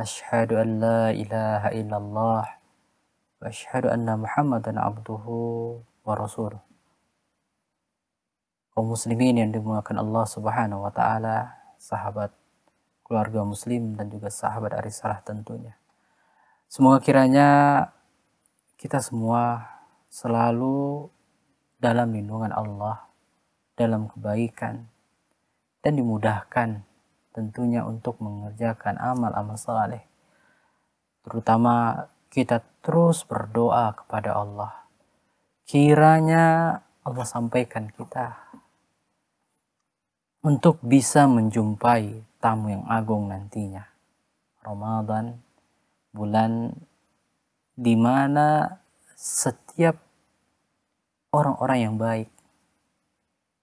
an la ilaha illallah Wa ashadu anna Muhammadan abduhu wa rasul kaum muslimin yang dimuliakan Allah Subhanahu wa taala, sahabat keluarga muslim dan juga sahabat arisalah tentunya. Semoga kiranya kita semua selalu dalam lindungan Allah, dalam kebaikan dan dimudahkan tentunya untuk mengerjakan amal-amal saleh. Terutama kita terus berdoa kepada Allah. Kiranya Allah sampaikan kita untuk bisa menjumpai tamu yang agung nantinya. Ramadan, bulan di mana setiap orang-orang yang baik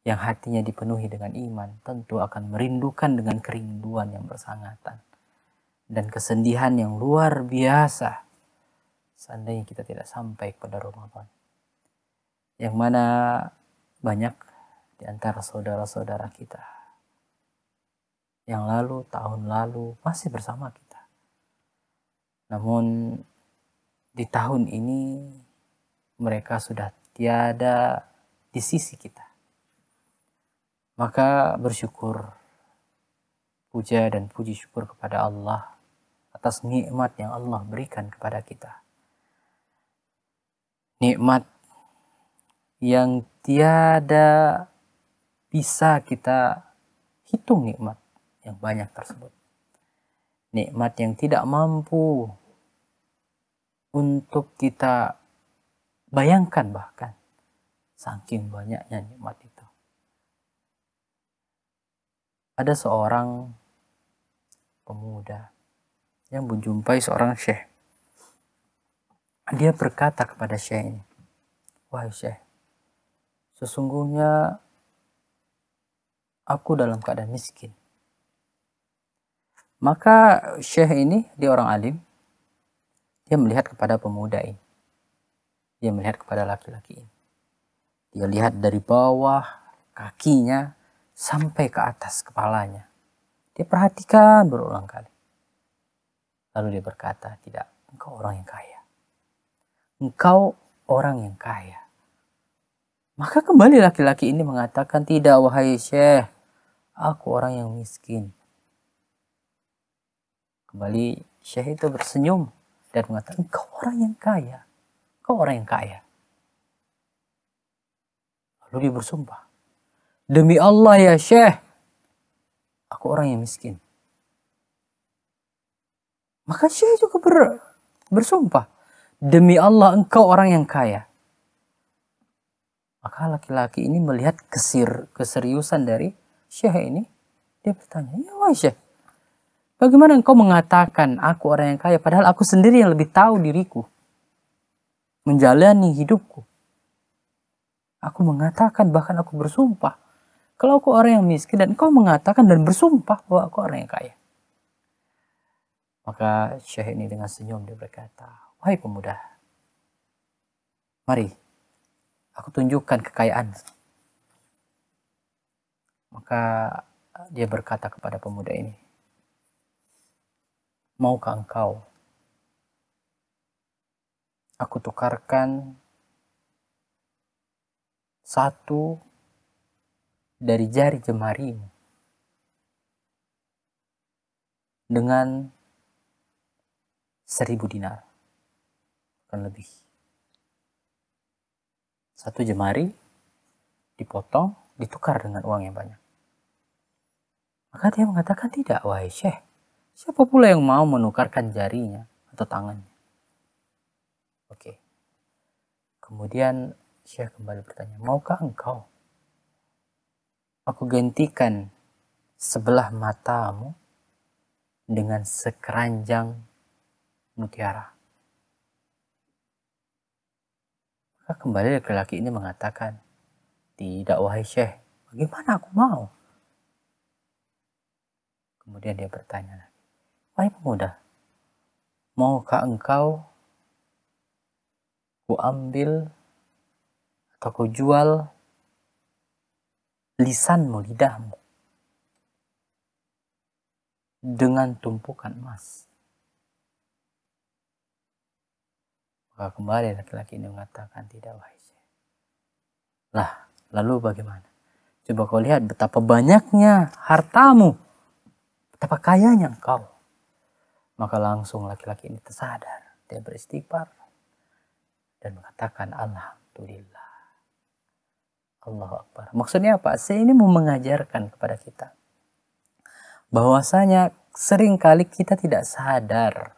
yang hatinya dipenuhi dengan iman tentu akan merindukan dengan kerinduan yang bersangatan dan kesendihan yang luar biasa seandainya kita tidak sampai kepada Ramadan. Yang mana banyak di antara saudara-saudara kita yang lalu, tahun lalu masih bersama kita. Namun di tahun ini mereka sudah tiada di sisi kita maka bersyukur, puja dan puji syukur kepada Allah atas nikmat yang Allah berikan kepada kita. Nikmat yang tiada bisa kita hitung nikmat yang banyak tersebut. Nikmat yang tidak mampu untuk kita bayangkan bahkan saking banyaknya nikmat ada seorang pemuda yang menjumpai seorang syekh. Dia berkata kepada syekh ini, Wahai syekh, sesungguhnya aku dalam keadaan miskin. Maka syekh ini, dia orang alim, dia melihat kepada pemuda ini. Dia melihat kepada laki-laki ini. Dia lihat dari bawah kakinya sampai ke atas kepalanya. Dia perhatikan berulang kali. Lalu dia berkata, tidak, engkau orang yang kaya. Engkau orang yang kaya. Maka kembali laki-laki ini mengatakan, tidak wahai syekh, aku orang yang miskin. Kembali syekh itu bersenyum dan mengatakan, engkau orang yang kaya. Engkau orang yang kaya. Lalu dia bersumpah, Demi Allah ya Syekh, aku orang yang miskin. Maka Syekh juga ber, bersumpah. Demi Allah engkau orang yang kaya. Maka laki-laki ini melihat kesir, keseriusan dari Syekh ini. Dia bertanya, ya wah Syekh, bagaimana engkau mengatakan aku orang yang kaya padahal aku sendiri yang lebih tahu diriku. Menjalani hidupku. Aku mengatakan bahkan aku bersumpah kalau aku orang yang miskin dan kau mengatakan dan bersumpah bahwa aku orang yang kaya. Maka Syekh ini dengan senyum dia berkata, Wahai pemuda, mari aku tunjukkan kekayaan. Maka dia berkata kepada pemuda ini, Maukah engkau aku tukarkan satu dari jari jemarimu. Dengan seribu dinar, bukan lebih. Satu jemari dipotong, ditukar dengan uang yang banyak. Maka dia mengatakan tidak, wahai Syekh. Siapa pula yang mau menukarkan jarinya atau tangannya? Oke. Kemudian Syekh kembali bertanya, maukah engkau aku gantikan sebelah matamu dengan sekeranjang mutiara. Maka kembali laki-laki ini mengatakan, tidak wahai syekh, bagaimana aku mau? Kemudian dia bertanya lagi, wahai pemuda, maukah engkau kuambil, ambil atau ku jual lisanmu, lidahmu dengan tumpukan emas. Maka kembali laki-laki ini mengatakan tidak wahai Syekh. Lah, lalu bagaimana? Coba kau lihat betapa banyaknya hartamu. Betapa kayanya engkau. Maka langsung laki-laki ini tersadar. Dia beristighfar. Dan mengatakan Alhamdulillah. Allah Akbar. Maksudnya apa? Saya ini mau mengajarkan kepada kita bahwasanya seringkali kita tidak sadar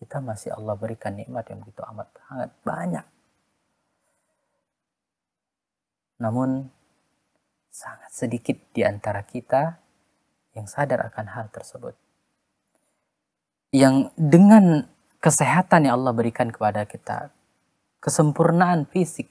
kita masih Allah berikan nikmat yang begitu amat sangat banyak. Namun sangat sedikit di antara kita yang sadar akan hal tersebut. Yang dengan kesehatan yang Allah berikan kepada kita, kesempurnaan fisik,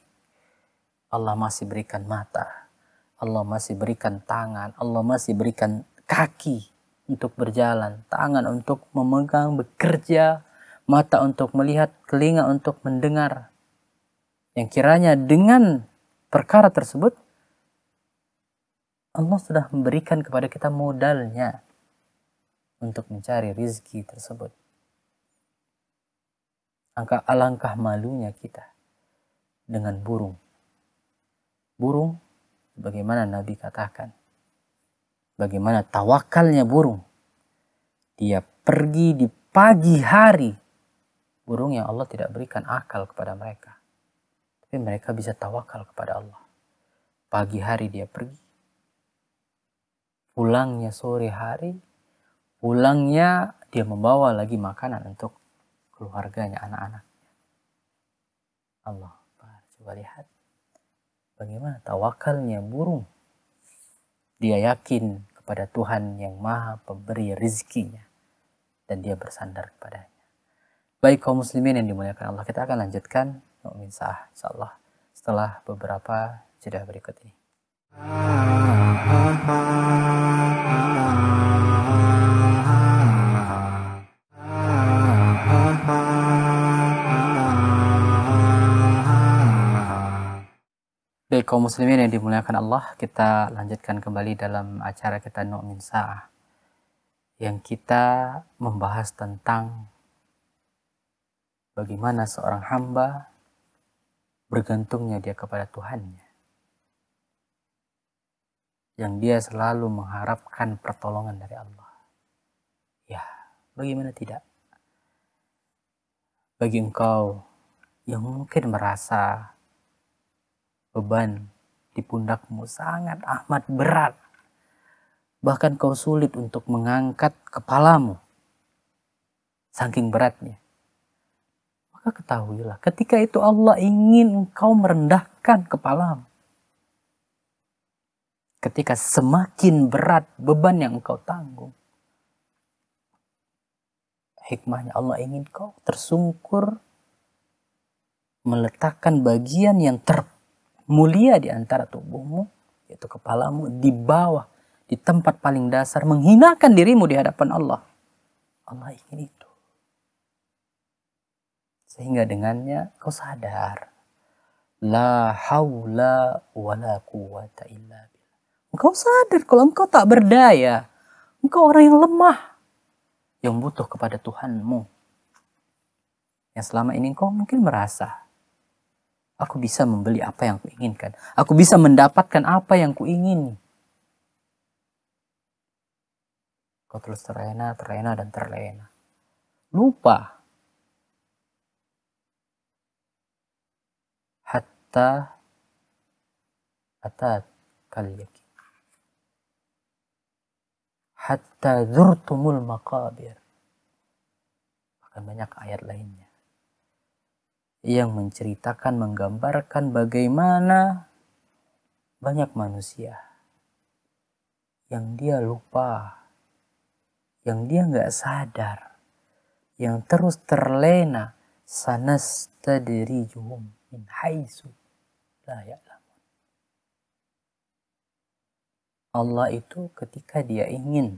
Allah masih berikan mata, Allah masih berikan tangan, Allah masih berikan kaki untuk berjalan, tangan untuk memegang, bekerja, mata untuk melihat, telinga untuk mendengar. Yang kiranya dengan perkara tersebut, Allah sudah memberikan kepada kita modalnya untuk mencari rizki tersebut. Angka alangkah malunya kita dengan burung burung bagaimana Nabi katakan bagaimana tawakalnya burung dia pergi di pagi hari burung yang Allah tidak berikan akal kepada mereka tapi mereka bisa tawakal kepada Allah pagi hari dia pergi pulangnya sore hari pulangnya dia membawa lagi makanan untuk keluarganya anak-anaknya Allah coba lihat Bagaimana tawakalnya burung? Dia yakin kepada Tuhan yang maha pemberi rizkinya. Dan dia bersandar kepadanya. Baik kaum muslimin yang dimuliakan Allah, kita akan lanjutkan Sah, insyaAllah setelah beberapa jeda berikut ini. Ah, ah, ah. Baik kaum muslimin yang dimuliakan Allah, kita lanjutkan kembali dalam acara kita Nu'min Sa'ah yang kita membahas tentang bagaimana seorang hamba bergantungnya dia kepada Tuhannya. Yang dia selalu mengharapkan pertolongan dari Allah. Ya, bagaimana tidak? Bagi engkau yang mungkin merasa Beban di pundakmu sangat amat berat. Bahkan kau sulit untuk mengangkat kepalamu. Saking beratnya. Maka ketahuilah ketika itu Allah ingin engkau merendahkan kepalamu. Ketika semakin berat beban yang engkau tanggung. Hikmahnya Allah ingin kau tersungkur meletakkan bagian yang terbaik mulia di antara tubuhmu, yaitu kepalamu, di bawah, di tempat paling dasar, menghinakan dirimu di hadapan Allah. Allah ingin itu. Sehingga dengannya kau sadar. La hawla wa la quwata illa Engkau sadar kalau engkau tak berdaya. Engkau orang yang lemah. Yang butuh kepada Tuhanmu. Yang selama ini engkau mungkin merasa Aku bisa membeli apa yang kuinginkan. Aku bisa mendapatkan apa yang kuingini. Kau terus terlena, terlena, dan terlena. Lupa. Hatta atat kalian ya. hatta zurtumul maqabir. Bahkan banyak ayat lainnya yang menceritakan, menggambarkan bagaimana banyak manusia yang dia lupa, yang dia nggak sadar, yang terus terlena sanas tadiri juhum min haisu Allah itu ketika dia ingin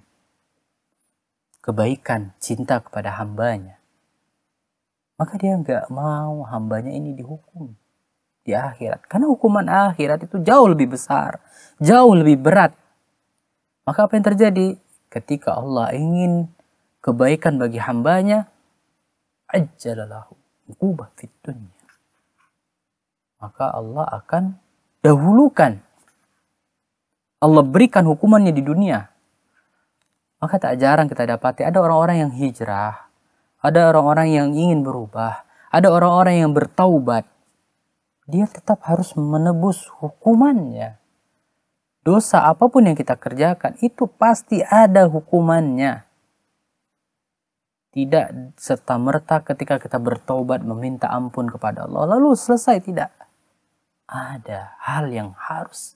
kebaikan, cinta kepada hambanya, maka dia nggak mau hambanya ini dihukum di akhirat. Karena hukuman akhirat itu jauh lebih besar, jauh lebih berat. Maka apa yang terjadi? Ketika Allah ingin kebaikan bagi hambanya, ajalalahu ubah fit Maka Allah akan dahulukan. Allah berikan hukumannya di dunia. Maka tak jarang kita dapati ada orang-orang yang hijrah ada orang-orang yang ingin berubah. Ada orang-orang yang bertaubat. Dia tetap harus menebus hukumannya. Dosa apapun yang kita kerjakan itu pasti ada hukumannya. Tidak serta-merta ketika kita bertobat meminta ampun kepada Allah. Lalu selesai tidak. Ada hal yang harus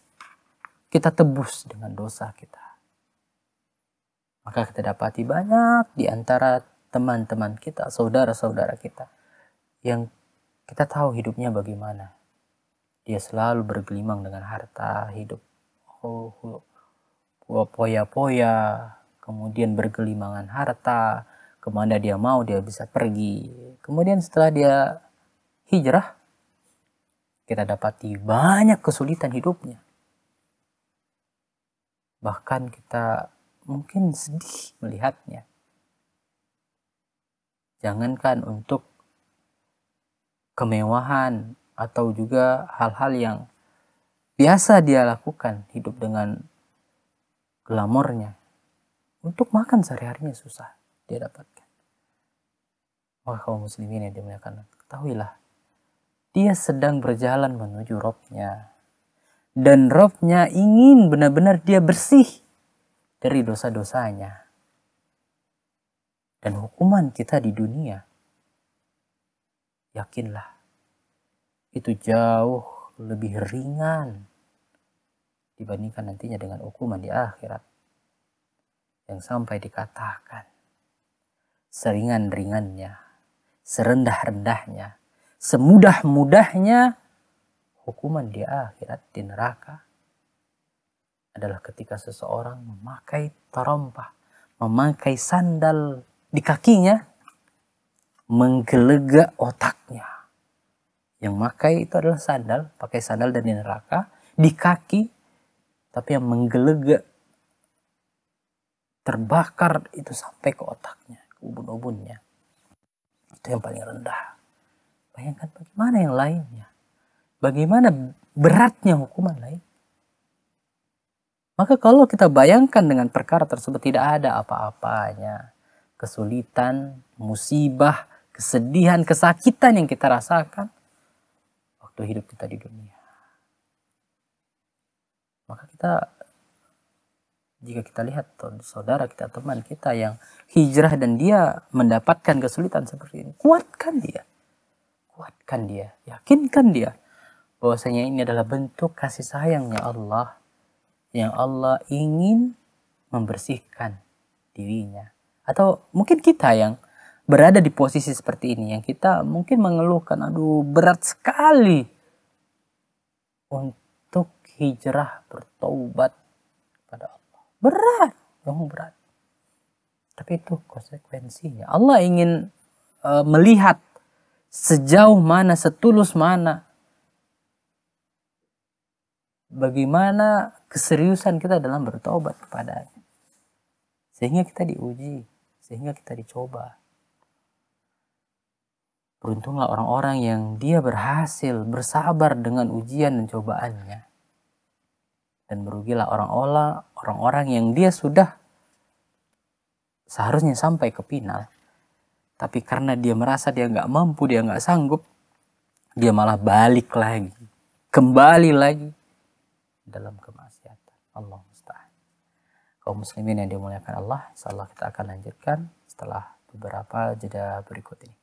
kita tebus dengan dosa kita maka kita dapati banyak di antara teman-teman kita, saudara-saudara kita yang kita tahu hidupnya bagaimana. Dia selalu bergelimang dengan harta hidup. Oh, oh poya-poya, kemudian bergelimangan harta, kemana dia mau dia bisa pergi. Kemudian setelah dia hijrah, kita dapati banyak kesulitan hidupnya. Bahkan kita mungkin sedih melihatnya jangankan untuk kemewahan atau juga hal-hal yang biasa dia lakukan hidup dengan glamornya untuk makan sehari-harinya susah dia dapatkan maka kaum muslimin yang dimuliakan ketahuilah dia sedang berjalan menuju robnya dan robnya ingin benar-benar dia bersih dari dosa-dosanya dan hukuman kita di dunia, yakinlah itu jauh lebih ringan dibandingkan nantinya dengan hukuman di akhirat yang sampai dikatakan seringan-ringannya, serendah-rendahnya, semudah-mudahnya hukuman di akhirat di neraka adalah ketika seseorang memakai terompah, memakai sandal di kakinya menggelegak otaknya. Yang makai itu adalah sandal, pakai sandal dan di neraka, di kaki, tapi yang menggelegak terbakar itu sampai ke otaknya, ke ubun-ubunnya. Itu yang paling rendah. Bayangkan bagaimana yang lainnya. Bagaimana beratnya hukuman lain. Maka kalau kita bayangkan dengan perkara tersebut tidak ada apa-apanya kesulitan, musibah, kesedihan, kesakitan yang kita rasakan waktu hidup kita di dunia. Maka kita jika kita lihat saudara kita, teman kita yang hijrah dan dia mendapatkan kesulitan seperti ini, kuatkan dia. Kuatkan dia, yakinkan dia bahwasanya ini adalah bentuk kasih sayangnya Allah yang Allah ingin membersihkan dirinya atau mungkin kita yang berada di posisi seperti ini yang kita mungkin mengeluhkan aduh berat sekali untuk hijrah bertobat kepada Allah berat memang berat tapi itu konsekuensinya Allah ingin e, melihat sejauh mana setulus mana bagaimana keseriusan kita dalam bertobat kepadanya sehingga kita diuji sehingga kita dicoba. Beruntunglah orang-orang yang dia berhasil bersabar dengan ujian dan cobaannya. Dan merugilah orang-orang orang-orang yang dia sudah seharusnya sampai ke final. Tapi karena dia merasa dia nggak mampu, dia nggak sanggup, dia malah balik lagi, kembali lagi dalam kemaksiatan. Allah kaum muslimin yang dimuliakan Allah. Insyaallah kita akan lanjutkan setelah beberapa jeda berikut ini.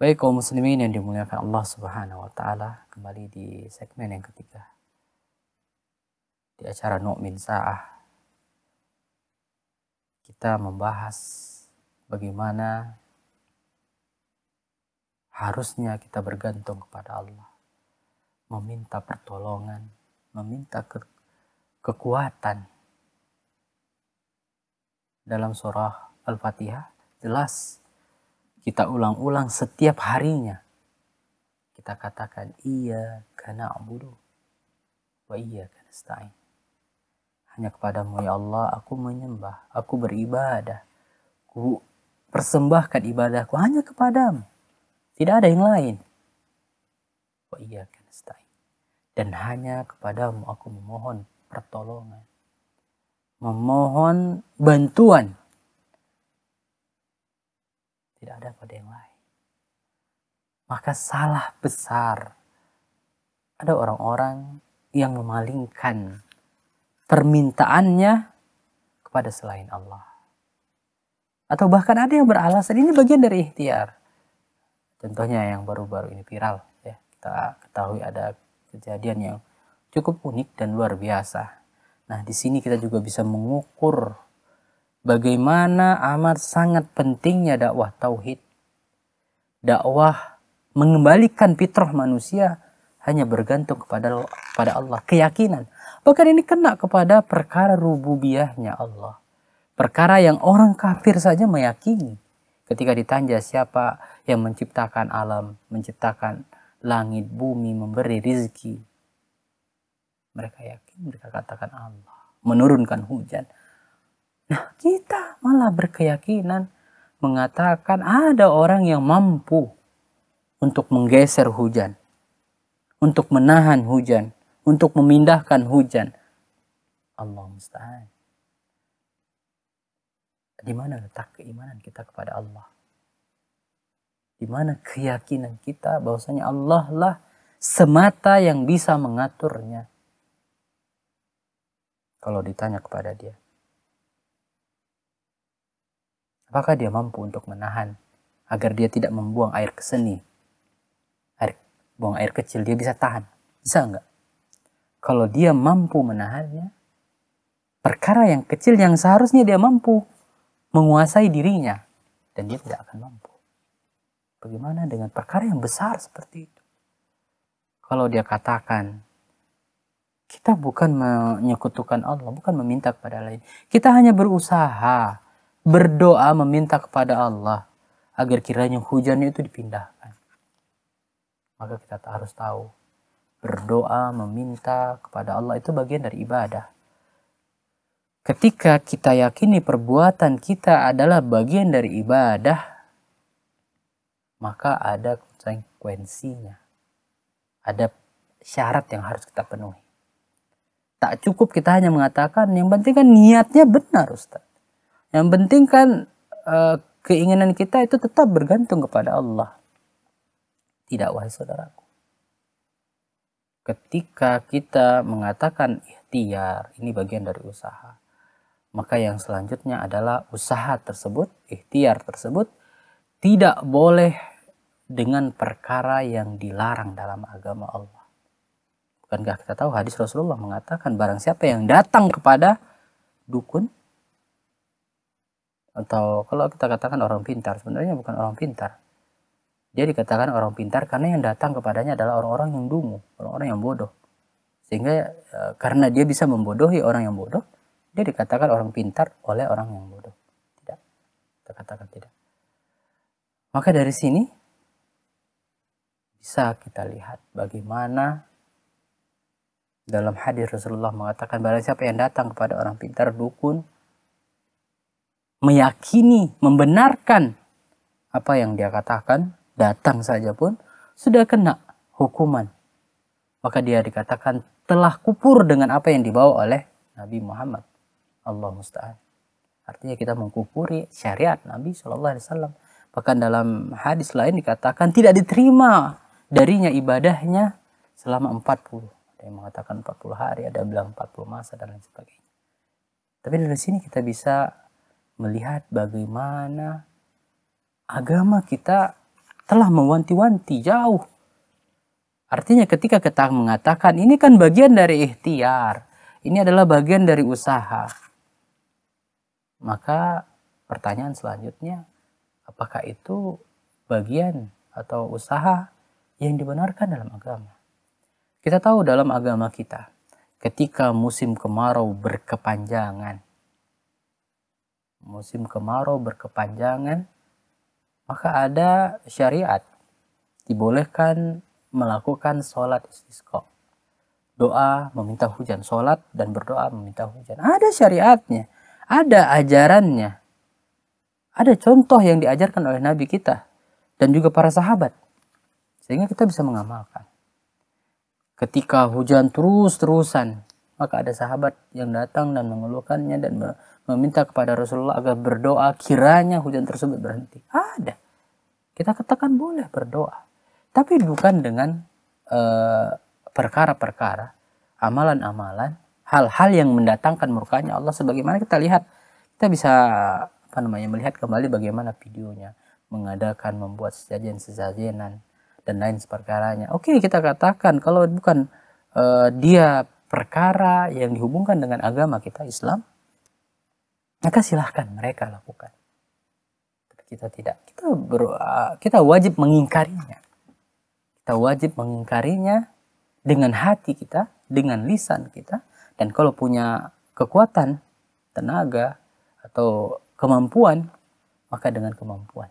Baik kaum muslimin yang dimuliakan Allah Subhanahu wa taala, kembali di segmen yang ketiga. Di acara Nu'min Sa'ah kita membahas bagaimana harusnya kita bergantung kepada Allah, meminta pertolongan, meminta ke kekuatan. Dalam surah Al-Fatihah jelas kita ulang-ulang setiap harinya. Kita katakan iya karena wa iya karena hanya kepadamu ya Allah aku menyembah, aku beribadah. Ku persembahkan ibadahku hanya kepadamu. Tidak ada yang lain. Wa iyyaka nasta'in. Dan hanya kepadamu aku memohon pertolongan. Memohon bantuan. Tidak ada pada yang lain. Maka salah besar ada orang-orang yang memalingkan permintaannya kepada selain Allah. Atau bahkan ada yang beralasan ini bagian dari ikhtiar. Contohnya yang baru-baru ini viral ya. Kita ketahui ada kejadian yang cukup unik dan luar biasa. Nah, di sini kita juga bisa mengukur bagaimana amat sangat pentingnya dakwah tauhid. Dakwah mengembalikan fitrah manusia hanya bergantung kepada kepada Allah, keyakinan. Bahkan ini kena kepada perkara rububiyahnya Allah. Perkara yang orang kafir saja meyakini. Ketika ditanya siapa yang menciptakan alam, menciptakan langit, bumi, memberi rizki. Mereka yakin, mereka katakan Allah. Menurunkan hujan. Nah kita malah berkeyakinan mengatakan ada orang yang mampu untuk menggeser hujan. Untuk menahan hujan untuk memindahkan hujan. Allah musta'an. Di mana letak keimanan kita kepada Allah? Di mana keyakinan kita bahwasanya Allah lah semata yang bisa mengaturnya? Kalau ditanya kepada dia, apakah dia mampu untuk menahan agar dia tidak membuang air ke seni? Air, buang air kecil, dia bisa tahan. Bisa enggak? kalau dia mampu menahannya, perkara yang kecil yang seharusnya dia mampu menguasai dirinya dan dia tidak akan mampu. Bagaimana dengan perkara yang besar seperti itu? Kalau dia katakan kita bukan menyekutukan Allah, bukan meminta kepada lain. Kita hanya berusaha, berdoa meminta kepada Allah agar kiranya hujannya itu dipindahkan. Maka kita harus tahu berdoa, meminta kepada Allah itu bagian dari ibadah. Ketika kita yakini perbuatan kita adalah bagian dari ibadah, maka ada konsekuensinya. Ada syarat yang harus kita penuhi. Tak cukup kita hanya mengatakan, yang penting kan niatnya benar Ustaz. Yang penting kan eh, keinginan kita itu tetap bergantung kepada Allah. Tidak wahai saudaraku ketika kita mengatakan ikhtiar, ini bagian dari usaha. Maka yang selanjutnya adalah usaha tersebut, ikhtiar tersebut tidak boleh dengan perkara yang dilarang dalam agama Allah. Bukankah kita tahu hadis Rasulullah mengatakan barang siapa yang datang kepada dukun atau kalau kita katakan orang pintar, sebenarnya bukan orang pintar. Dia dikatakan orang pintar karena yang datang kepadanya adalah orang-orang yang dungu, orang-orang yang bodoh. Sehingga e, karena dia bisa membodohi orang yang bodoh, dia dikatakan orang pintar oleh orang yang bodoh. Tidak. Kita katakan tidak. Maka dari sini bisa kita lihat bagaimana dalam hadis Rasulullah mengatakan bahwa siapa yang datang kepada orang pintar dukun meyakini, membenarkan apa yang dia katakan, datang saja pun sudah kena hukuman. Maka dia dikatakan telah kupur dengan apa yang dibawa oleh Nabi Muhammad. Allah musta'an. Artinya kita mengkupuri syariat Nabi Shallallahu Alaihi Wasallam. Bahkan dalam hadis lain dikatakan tidak diterima darinya ibadahnya selama 40. Ada yang mengatakan 40 hari, ada yang bilang 40 masa dan lain sebagainya. Tapi dari sini kita bisa melihat bagaimana agama kita telah mewanti-wanti jauh. Artinya ketika kita mengatakan ini kan bagian dari ikhtiar, ini adalah bagian dari usaha. Maka pertanyaan selanjutnya, apakah itu bagian atau usaha yang dibenarkan dalam agama? Kita tahu dalam agama kita, ketika musim kemarau berkepanjangan, musim kemarau berkepanjangan, maka ada syariat dibolehkan melakukan sholat istisqa doa meminta hujan sholat dan berdoa meminta hujan ada syariatnya ada ajarannya ada contoh yang diajarkan oleh Nabi kita dan juga para sahabat sehingga kita bisa mengamalkan ketika hujan terus-terusan maka ada sahabat yang datang dan mengeluhkannya dan meminta kepada Rasulullah agar berdoa kiranya hujan tersebut berhenti. Ada. Kita katakan boleh berdoa. Tapi bukan dengan eh, perkara-perkara, uh, amalan-amalan, hal-hal yang mendatangkan murkanya Allah sebagaimana kita lihat. Kita bisa apa namanya melihat kembali bagaimana videonya mengadakan membuat sesajen-sesajenan dan lain sebagainya. Oke, kita katakan kalau bukan uh, dia perkara yang dihubungkan dengan agama kita Islam, maka silahkan mereka lakukan. Tapi kita tidak, kita ber, ah, kita wajib mengingkarinya. Kita wajib mengingkarinya dengan hati kita, dengan lisan kita, dan kalau punya kekuatan, tenaga, atau kemampuan, maka dengan kemampuan.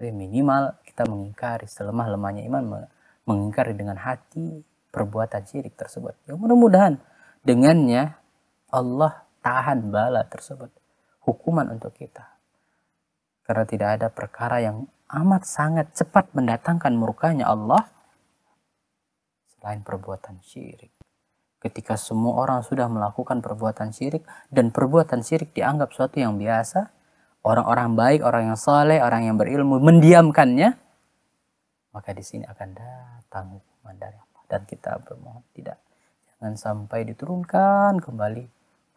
Jadi minimal kita mengingkari selemah lemahnya iman mengingkari dengan hati, perbuatan syirik tersebut. Ya mudah-mudahan dengannya Allah tahan bala tersebut, hukuman untuk kita. Karena tidak ada perkara yang amat sangat cepat mendatangkan murkanya Allah selain perbuatan syirik. Ketika semua orang sudah melakukan perbuatan syirik dan perbuatan syirik dianggap suatu yang biasa, orang-orang baik, orang yang soleh, orang yang berilmu mendiamkannya, maka di sini akan datang hukuman dari Allah dan kita bermohon tidak jangan sampai diturunkan kembali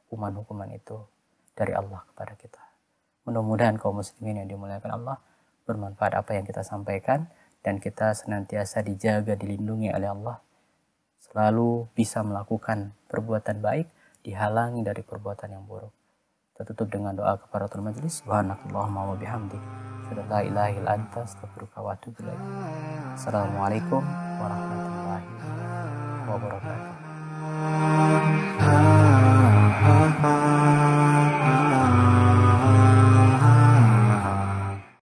hukuman-hukuman itu dari Allah kepada kita. Mudah-mudahan kaum muslimin yang dimuliakan Allah bermanfaat apa yang kita sampaikan dan kita senantiasa dijaga dilindungi oleh Allah selalu bisa melakukan perbuatan baik dihalangi dari perbuatan yang buruk kita tutup dengan doa kepada Tuhan majelis subhanakallahumma wa bihamdika la ilaha illa anta astaghfiruka wa atubu assalamualaikum warahmatullahi wabarakatuh.